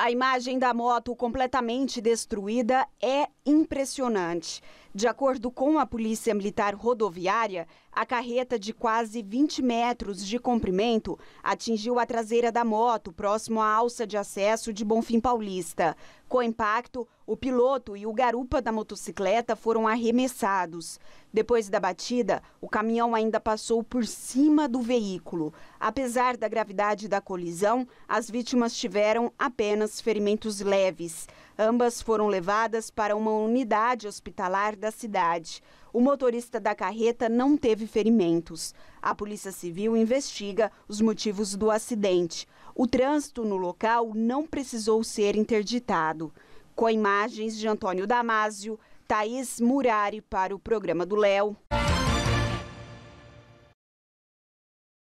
A imagem da moto completamente destruída é impressionante. De acordo com a Polícia Militar Rodoviária, a carreta de quase 20 metros de comprimento atingiu a traseira da moto, próximo à alça de acesso de Bonfim Paulista. Com impacto, o piloto e o garupa da motocicleta foram arremessados. Depois da batida, o caminhão ainda passou por cima do veículo. Apesar da gravidade da colisão, as vítimas tiveram apenas ferimentos leves. Ambas foram levadas para uma unidade hospitalar da da cidade. O motorista da carreta não teve ferimentos. A Polícia Civil investiga os motivos do acidente. O trânsito no local não precisou ser interditado. Com imagens de Antônio Damásio, Thaís Murari para o programa do Léo.